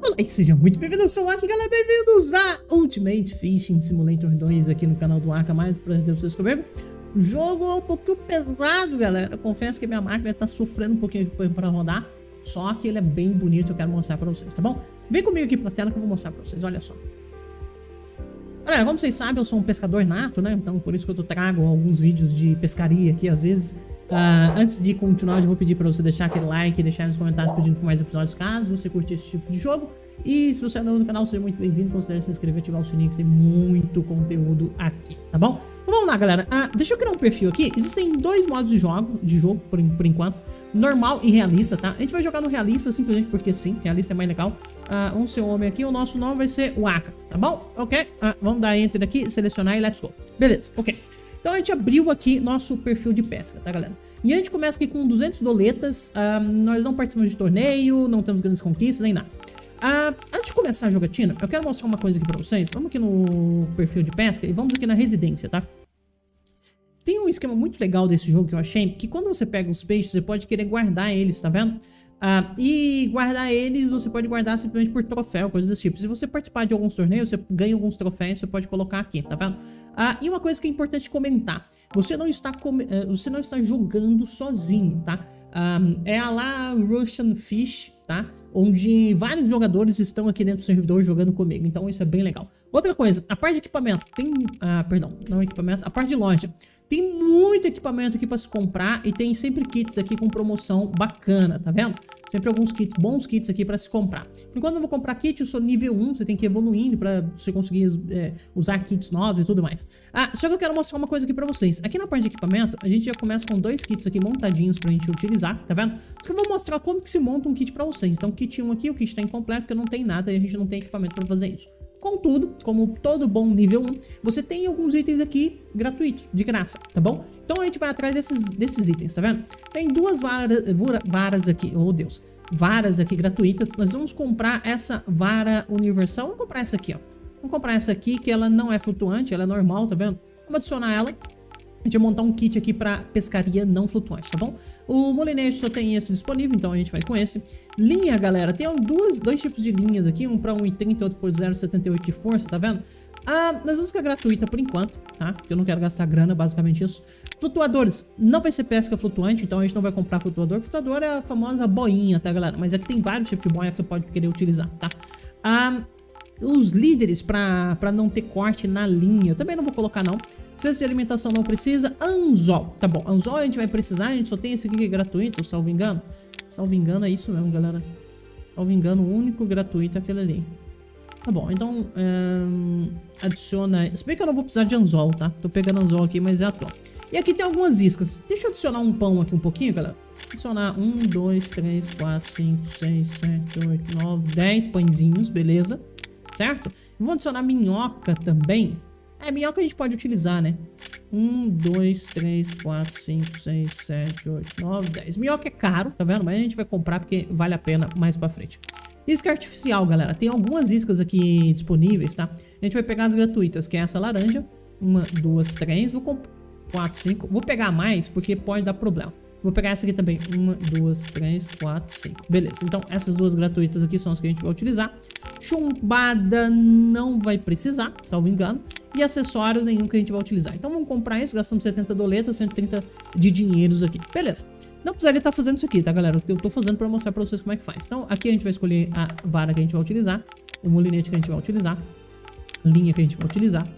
Olá e seja muito bem-vindo, eu sou o Arca, galera, bem-vindos a Ultimate Fishing Simulator 2 aqui no canal do Arca, mais um prazer ter vocês comigo. O jogo é um pouquinho pesado, galera, eu confesso que minha máquina tá sofrendo um pouquinho para rodar, só que ele é bem bonito, eu quero mostrar para vocês, tá bom? Vem comigo aqui pra tela que eu vou mostrar para vocês, olha só. Galera, como vocês sabem, eu sou um pescador nato, né, então por isso que eu trago alguns vídeos de pescaria aqui às vezes, Uh, antes de continuar, eu vou pedir para você deixar aquele like, deixar nos comentários pedindo por mais episódios caso você curte esse tipo de jogo. E se você é novo no canal, seja muito bem-vindo. Considere se inscrever, ativar o sininho que tem muito conteúdo aqui, tá bom? Então vamos lá, galera. Ah, deixa eu criar um perfil aqui. Existem dois modos de jogo, de jogo por, por, enquanto. Normal e realista, tá? A gente vai jogar no realista simplesmente porque sim, realista é mais legal. Ah, vamos ser homem aqui. O nosso nome vai ser Waka, tá bom? Ok. Ah, vamos dar enter aqui, selecionar e let's go. Beleza, ok. Então a gente abriu aqui nosso perfil de pesca, tá galera? E a gente começa aqui com 200 doletas, uh, nós não participamos de torneio, não temos grandes conquistas nem nada. Uh, antes de começar a jogatina, eu quero mostrar uma coisa aqui pra vocês. Vamos aqui no perfil de pesca e vamos aqui na residência, tá? Tem um esquema muito legal desse jogo que eu achei, que quando você pega os peixes, você pode querer guardar eles, tá vendo? Ah, e guardar eles, você pode guardar simplesmente por troféu, coisas desse tipo. Se você participar de alguns torneios, você ganha alguns troféus, você pode colocar aqui, tá vendo? Ah, e uma coisa que é importante comentar, você não está, ah, você não está jogando sozinho, tá? Ah, é a lá Russian Fish, tá? Onde vários jogadores estão aqui dentro do servidor jogando comigo, então isso é bem legal. Outra coisa, a parte de equipamento tem. Ah, perdão, não equipamento, a parte de loja. Tem muito equipamento aqui para se comprar e tem sempre kits aqui com promoção bacana, tá vendo? Sempre alguns kits, bons kits aqui para se comprar. Por enquanto eu vou comprar kit, eu sou nível 1, você tem que ir evoluindo para você conseguir é, usar kits novos e tudo mais. Ah, só que eu quero mostrar uma coisa aqui para vocês. Aqui na parte de equipamento, a gente já começa com dois kits aqui montadinhos pra gente utilizar, tá vendo? Só que eu vou mostrar como que se monta um kit para vocês. Então, kit 1 aqui, o kit tá incompleto porque não tem nada e a gente não tem equipamento para fazer isso. Contudo, como todo bom nível 1, você tem alguns itens aqui gratuitos, de graça, tá bom? Então a gente vai atrás desses, desses itens, tá vendo? Tem duas varas, varas aqui, oh Deus, varas aqui gratuitas. Nós vamos comprar essa vara universal, vamos comprar essa aqui, ó. Vamos comprar essa aqui, que ela não é flutuante, ela é normal, tá vendo? Vamos adicionar ela a gente vai montar um kit aqui para pescaria não flutuante, tá bom? O molinete só tem esse disponível, então a gente vai com esse. Linha, galera, tem duas, dois tipos de linhas aqui, um para 1,30 outro por 0,78 de força, tá vendo? Ah, nós vamos ficar gratuita por enquanto, tá? Porque eu não quero gastar grana, basicamente isso. Flutuadores, não vai ser pesca flutuante, então a gente não vai comprar flutuador. Flutuador é a famosa boinha, tá, galera? Mas aqui tem vários tipos de boinha que você pode querer utilizar, tá? Ah, os líderes para não ter corte na linha, também não vou colocar não. Cesta de alimentação não precisa. Anzol. Tá bom, anzol a gente vai precisar. A gente só tem esse aqui que é gratuito, salvo engano. Salvo engano é isso mesmo, galera. Salvo engano, o único gratuito é aquele ali. Tá bom, então hum, adiciona... Se bem que eu não vou precisar de anzol, tá? Tô pegando anzol aqui, mas é à toa. E aqui tem algumas iscas. Deixa eu adicionar um pão aqui um pouquinho, galera. Adicionar 1, 2, 3, 4, 5, 6, 7, 8, 9, 10 pãezinhos, beleza? Certo? Vou adicionar minhoca também. É melhor que a gente pode utilizar, né? 1, 2, 3, 4, 5, 6, 7, 8, 9, 10. Minhoca é caro, tá vendo? Mas a gente vai comprar porque vale a pena mais pra frente. Isca artificial, galera. Tem algumas iscas aqui disponíveis, tá? A gente vai pegar as gratuitas, que é essa laranja. 1, 2, 3 Vou comprar... Quatro, cinco. Vou pegar mais porque pode dar problema. Vou pegar essa aqui também. Uma, duas, três, quatro, cinco. Beleza. Então, essas duas gratuitas aqui são as que a gente vai utilizar. Chumbada não vai precisar, salvo engano. E acessório nenhum que a gente vai utilizar. Então, vamos comprar isso. Gastamos 70 doletas, 130 de dinheiros aqui. Beleza. Não precisaria estar fazendo isso aqui, tá, galera? Eu tô fazendo para mostrar para vocês como é que faz. Então, aqui a gente vai escolher a vara que a gente vai utilizar. O molinete que a gente vai utilizar. Linha que a gente vai utilizar.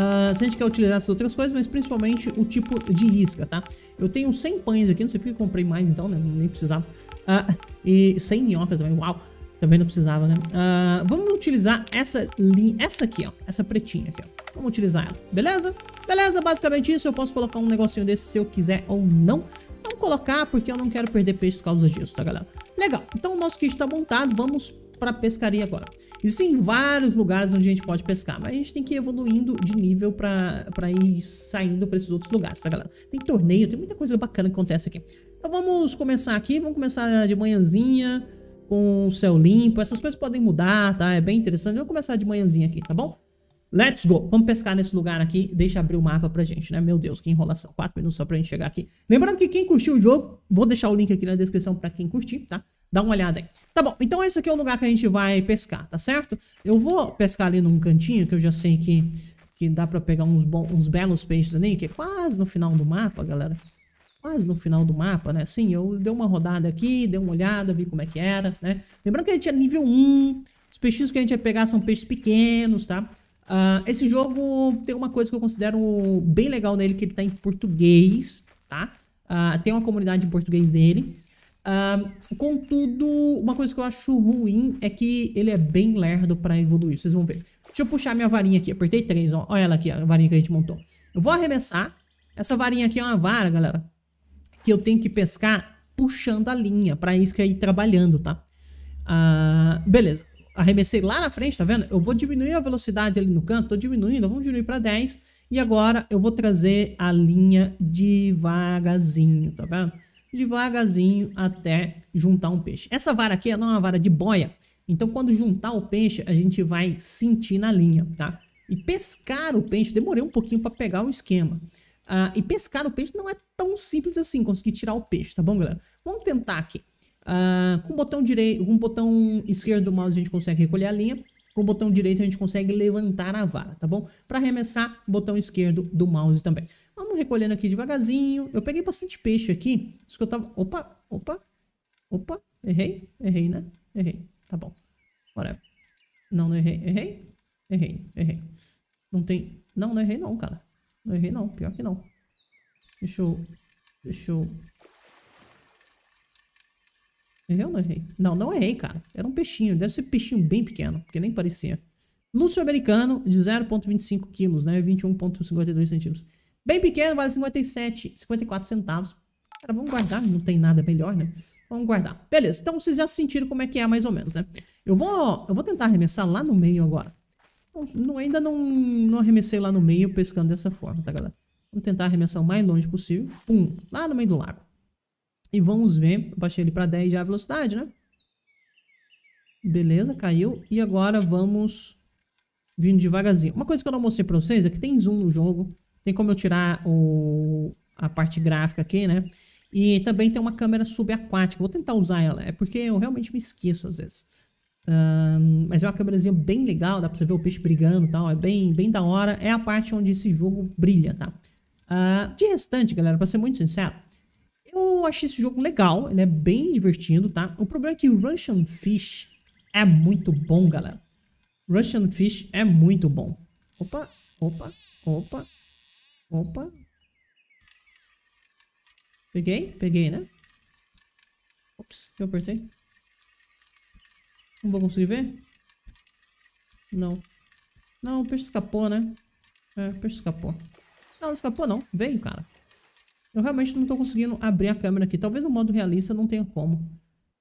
Ah, se a gente quer utilizar essas outras coisas, mas principalmente o tipo de isca, tá? Eu tenho 100 pães aqui, não sei porque eu comprei mais então, né? Nem precisava. Uh, e 100 minhocas também, uau! Também não precisava, né? Uh, vamos utilizar essa linha, essa aqui, ó. Essa pretinha aqui, ó. Vamos utilizar ela, beleza? Beleza, basicamente isso. Eu posso colocar um negocinho desse se eu quiser ou não. Não colocar, porque eu não quero perder peixe por causa disso, tá, galera? Legal. Então, o nosso kit tá montado. Vamos pra pescaria agora. Existem vários lugares onde a gente pode pescar, mas a gente tem que ir evoluindo de nível para ir saindo para esses outros lugares, tá, galera? Tem torneio, tem muita coisa bacana que acontece aqui. Então vamos começar aqui, vamos começar de manhãzinha, com o céu limpo, essas coisas podem mudar, tá? É bem interessante, vamos começar de manhãzinha aqui, tá bom? Let's go! Vamos pescar nesse lugar aqui, deixa abrir o mapa pra gente, né? Meu Deus, que enrolação. quatro minutos só pra gente chegar aqui. Lembrando que quem curtiu o jogo, vou deixar o link aqui na descrição pra quem curtir, tá? Dá uma olhada aí. Tá bom, então esse aqui é o lugar que a gente vai pescar, tá certo? Eu vou pescar ali num cantinho que eu já sei que, que dá pra pegar uns, bons, uns belos peixes ali, que é quase no final do mapa, galera. Quase no final do mapa, né? Sim, eu dei uma rodada aqui, dei uma olhada, vi como é que era, né? Lembrando que a gente é nível 1, os peixinhos que a gente vai pegar são peixes pequenos, tá? Uh, esse jogo tem uma coisa que eu considero bem legal nele, que ele tá em português, tá? Uh, tem uma comunidade em português dele contudo, uma coisa que eu acho ruim é que ele é bem lerdo pra evoluir, vocês vão ver. Deixa eu puxar minha varinha aqui, apertei 3, ó. olha ela aqui, a varinha que a gente montou. Eu vou arremessar, essa varinha aqui é uma vara, galera, que eu tenho que pescar puxando a linha pra que é ir trabalhando, tá? Uh, beleza, arremessei lá na frente, tá vendo? Eu vou diminuir a velocidade ali no canto, tô diminuindo, vamos diminuir para 10. E agora eu vou trazer a linha devagarzinho, tá vendo? devagarzinho até juntar um peixe. Essa vara aqui é uma vara de boia, então quando juntar o peixe, a gente vai sentir na linha, tá? E pescar o peixe, demorei um pouquinho para pegar o esquema. Uh, e pescar o peixe não é tão simples assim, conseguir tirar o peixe, tá bom, galera? Vamos tentar aqui. Uh, com o botão direito, com o botão esquerdo do mouse a gente consegue recolher a linha. Com o botão direito a gente consegue levantar a vara, tá bom? Para arremessar, botão esquerdo do mouse também. Vamos recolhendo aqui devagarzinho. Eu peguei bastante peixe aqui. Isso que eu tava... Opa, opa, opa. Errei, errei, né? Errei. Tá bom. Whatever. Não, não errei. Errei? Errei, errei. Não tem... Não, não errei não, cara. Não errei não. Pior que não. Deixa eu... Deixa eu eu não errei. Não, não errei, cara. Era um peixinho. Deve ser peixinho bem pequeno, porque nem parecia. Lúcio americano de 0,25 quilos, né? 21,52 centímetros. Bem pequeno, vale 57, 54 centavos. Cara, vamos guardar. Não tem nada melhor, né? Vamos guardar. Beleza, então vocês já sentiram como é que é, mais ou menos, né? Eu vou, eu vou tentar arremessar lá no meio agora. Não, não, ainda não, não arremessei lá no meio pescando dessa forma, tá, galera? Vamos tentar arremessar o mais longe possível. Pum, lá no meio do lago. E vamos ver, baixei ele para 10 já a velocidade, né? Beleza, caiu. E agora vamos vindo devagarzinho. Uma coisa que eu não mostrei para vocês é que tem zoom no jogo. Tem como eu tirar o, a parte gráfica aqui, né? E também tem uma câmera subaquática. Vou tentar usar ela. É porque eu realmente me esqueço às vezes. Um, mas é uma câmerazinha bem legal. Dá pra você ver o peixe brigando e tal. É bem, bem da hora. É a parte onde esse jogo brilha, tá? Uh, de restante, galera, pra ser muito sincero eu achei esse jogo legal, ele é bem divertido, tá? O problema é que Russian Fish é muito bom, galera. Russian Fish é muito bom. Opa, opa, opa, opa. Peguei, peguei, né? Ops, que eu apertei. Não vou conseguir ver? Não. Não, o peixe escapou, né? É, o peixe escapou. Não, não escapou não. Veio, cara. Eu realmente não tô conseguindo abrir a câmera aqui. Talvez o modo realista não tenha como.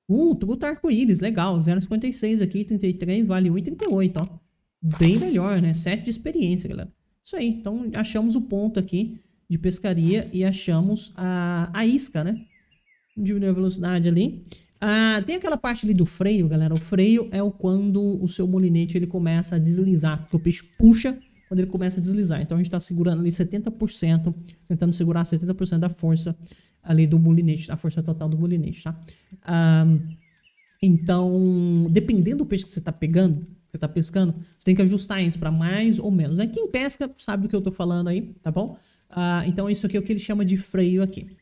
Uh, truta arco-íris, legal. 0,56 aqui, 33, vale 1,38, ó. Bem melhor, né? 7 de experiência, galera. Isso aí. Então, achamos o ponto aqui de pescaria e achamos a, a isca, né? Diminuiu a velocidade ali. Ah, tem aquela parte ali do freio, galera. O freio é o quando o seu molinete ele começa a deslizar, porque o peixe puxa quando ele começa a deslizar. Então a gente está segurando ali 70%, tentando segurar 70% da força ali do molinete, a força total do molinete, tá? então, dependendo do peixe que você está pegando, que você está pescando, você tem que ajustar isso para mais ou menos. Né? Quem pesca sabe do que eu estou falando aí, tá bom? Ah, então, isso aqui é o que ele chama de freio aqui.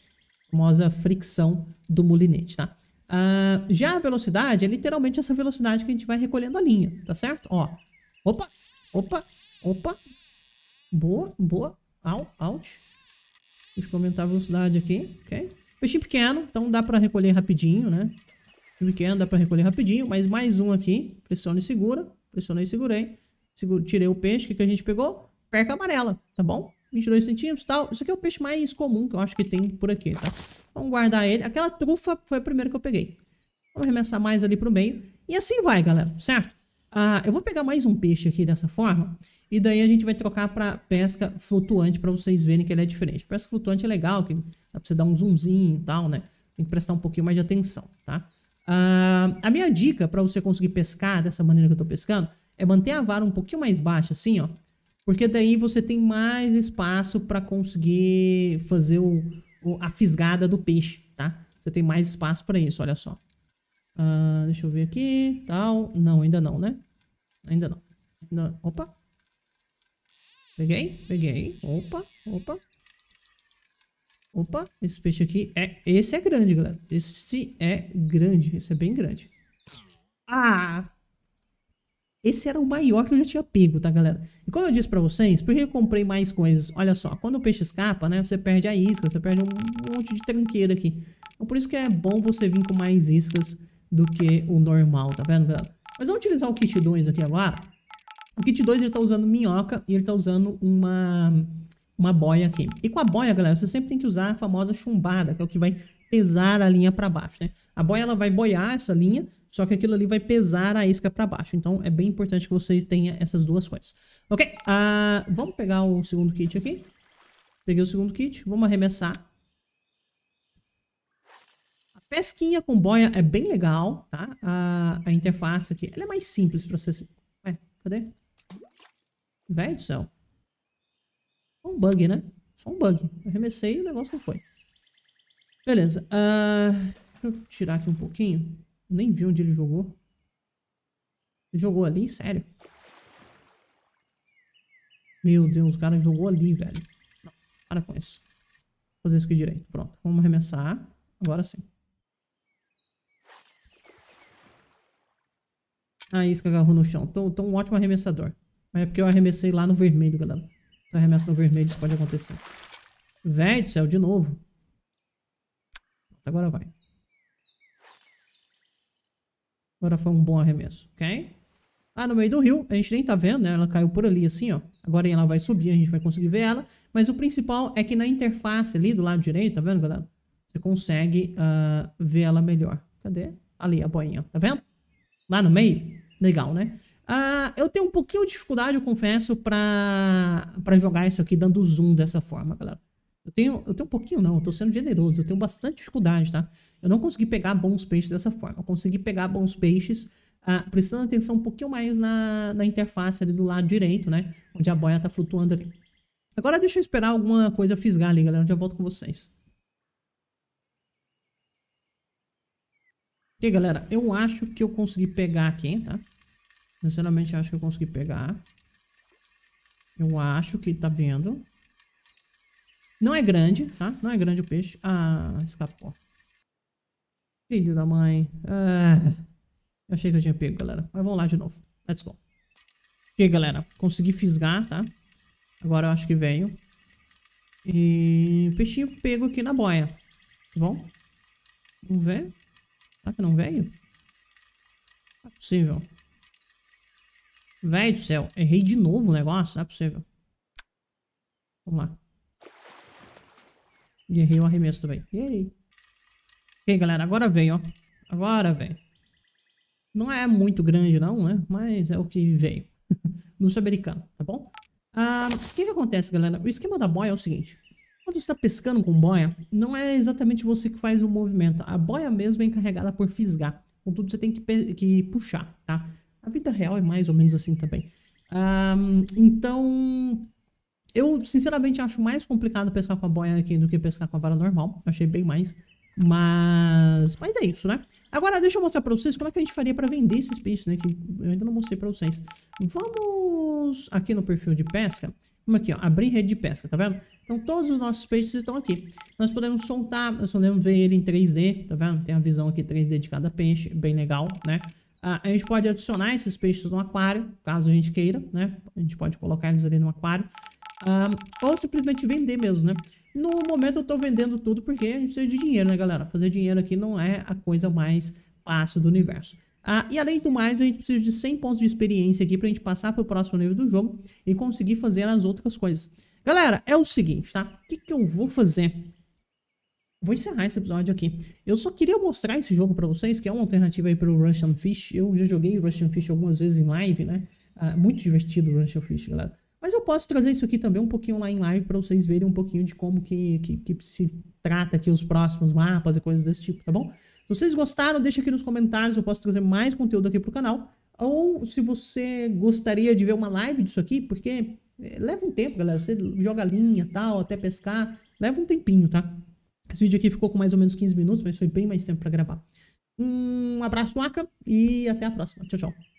famosa fricção do molinete, tá? Ah, já a velocidade é literalmente essa velocidade que a gente vai recolhendo a linha, tá certo? Ó, opa, opa, Opa! Boa, boa. Out, out. Deixa eu aumentar a velocidade aqui, ok? Peixinho pequeno, então dá pra recolher rapidinho, né? Peixinho pequeno, dá pra recolher rapidinho. Mas mais um aqui. Pressiona e segura. Pressionei e segurei. Segura, tirei o peixe. O que, que a gente pegou? Perca amarela, tá bom? 22 centímetros e tal. Isso aqui é o peixe mais comum que eu acho que tem por aqui, tá? Vamos guardar ele. Aquela trufa foi a primeira que eu peguei. Vamos arremessar mais ali pro meio. E assim vai, galera, certo? Ah, eu vou pegar mais um peixe aqui dessa forma e daí a gente vai trocar para pesca flutuante para vocês verem que ele é diferente. Pesca flutuante é legal, que dá para você dar um zoomzinho e tal, né? Tem que prestar um pouquinho mais de atenção, tá? Ah, a minha dica para você conseguir pescar dessa maneira que eu estou pescando é manter a vara um pouquinho mais baixa, assim, ó. Porque daí você tem mais espaço para conseguir fazer o, o, a fisgada do peixe, tá? Você tem mais espaço para isso, olha só. Uh, deixa eu ver aqui, tal. Não, ainda não, né? Ainda não. Ainda... Opa. Peguei, peguei. Opa, opa. Opa, esse peixe aqui é... Esse é grande, galera. Esse é grande. Esse é bem grande. Ah! Esse era o maior que eu já tinha pego, tá, galera? E como eu disse pra vocês, por que eu comprei mais coisas? Olha só, quando o peixe escapa, né, você perde a isca, você perde um monte de tranqueira aqui. Então, por isso que é bom você vir com mais iscas do que o normal, tá vendo, galera? Mas vamos utilizar o kit 2 aqui agora. O kit 2 ele tá usando minhoca e ele tá usando uma, uma boia aqui. E com a boia, galera, você sempre tem que usar a famosa chumbada, que é o que vai pesar a linha para baixo, né? A boia ela vai boiar essa linha, só que aquilo ali vai pesar a isca para baixo. Então é bem importante que vocês tenham essas duas coisas. Ok, uh, vamos pegar o segundo kit aqui. Peguei o segundo kit, vamos arremessar. Pesquinha com boia é bem legal, tá? A, a interface aqui, ela é mais simples pra você... Ué, cadê? Velho do céu. Um bug, né? Só um bug. arremessei e o negócio não foi. Beleza. Uh, deixa eu tirar aqui um pouquinho. nem vi onde ele jogou. Ele jogou ali? Sério? Meu Deus, o cara jogou ali, velho. Não, para com isso. Vou fazer isso aqui direito. Pronto. Vamos arremessar. Agora sim. A ah, isca agarrou no chão. Tô, então, tô então, um ótimo arremessador. Mas é porque eu arremessei lá no vermelho, galera. Se eu arremesso no vermelho, isso pode acontecer. Véi do céu, de novo. Agora vai. Agora foi um bom arremesso, ok? Ah, no meio do rio, a gente nem tá vendo, né? Ela caiu por ali assim, ó. Agora ela vai subir, a gente vai conseguir ver ela. Mas o principal é que na interface ali do lado direito, tá vendo, galera? Você consegue uh, ver ela melhor. Cadê? Ali, a boinha, tá vendo? lá no meio. Legal, né? Ah, eu tenho um pouquinho de dificuldade, eu confesso, pra, jogar isso aqui dando zoom dessa forma, galera. Eu tenho, eu tenho um pouquinho, não, eu tô sendo generoso, eu tenho bastante dificuldade, tá? Eu não consegui pegar bons peixes dessa forma. Eu consegui pegar bons peixes ah, prestando atenção um pouquinho mais na, na interface ali do lado direito, né? Onde a boia tá flutuando ali. Agora deixa eu esperar alguma coisa fisgar ali, galera. Eu já volto com vocês. galera, eu acho que eu consegui pegar aqui, tá? Sinceramente, acho que eu consegui pegar. Eu acho que tá vendo. Não é grande, tá? Não é grande o peixe. Ah, escapou. Filho da mãe. Ah, eu achei que eu tinha pego, galera. Mas vamos lá de novo. Let's go. Ok, galera. Consegui fisgar, tá? Agora eu acho que veio. E... Peixinho pego aqui na boia. Tá bom? Vamos ver. Será que não veio? Não é possível. Velho do céu, errei de novo o negócio, não é possível. Vamos lá. E errei o arremesso também. Errei. Ok, galera, agora vem, ó. Agora vem. Não é muito grande não, né? Mas é o que veio. no sul americano, tá bom? Ah, o que que acontece, galera? O esquema da boia é o seguinte. Quando está pescando com boia, não é exatamente você que faz o movimento. A boia mesmo é encarregada por fisgar. Contudo, você tem que, que puxar, tá? A vida real é mais ou menos assim também. Um, então, eu sinceramente acho mais complicado pescar com a boia aqui do que pescar com a vara normal. Achei bem mais. Mas, mas é isso, né? Agora, deixa eu mostrar pra vocês como é que a gente faria pra vender esses peixes, né? Que eu ainda não mostrei pra vocês. Vamos aqui no perfil de pesca como aqui, ó, abrir rede de pesca, tá vendo? Então todos os nossos peixes estão aqui. Nós podemos soltar, nós podemos ver ele em 3D, tá vendo? Tem a visão aqui 3D de cada peixe, bem legal, né? Ah, a gente pode adicionar esses peixes no aquário, caso a gente queira, né? A gente pode colocar eles ali no aquário. Ah, ou simplesmente vender mesmo, né? No momento eu tô vendendo tudo porque a gente precisa de dinheiro, né, galera? Fazer dinheiro aqui não é a coisa mais fácil do universo. Ah, e além do mais, a gente precisa de 100 pontos de experiência aqui pra gente passar pro próximo nível do jogo e conseguir fazer as outras coisas. Galera, é o seguinte, tá? O que, que eu vou fazer? Vou encerrar esse episódio aqui. Eu só queria mostrar esse jogo pra vocês, que é uma alternativa aí pro Russian Fish. Eu já joguei Russian Fish algumas vezes em live, né? Ah, muito divertido o Russian Fish, galera. Mas eu posso trazer isso aqui também um pouquinho lá em live para vocês verem um pouquinho de como que, que, que, se trata aqui os próximos mapas e coisas desse tipo, tá bom? Se vocês gostaram, deixa aqui nos comentários, eu posso trazer mais conteúdo aqui pro canal. Ou se você gostaria de ver uma live disso aqui, porque eh, leva um tempo, galera. Você joga linha tal, até pescar, leva um tempinho, tá? Esse vídeo aqui ficou com mais ou menos 15 minutos, mas foi bem mais tempo para gravar. Um abraço, Aka, e até a próxima. Tchau, tchau.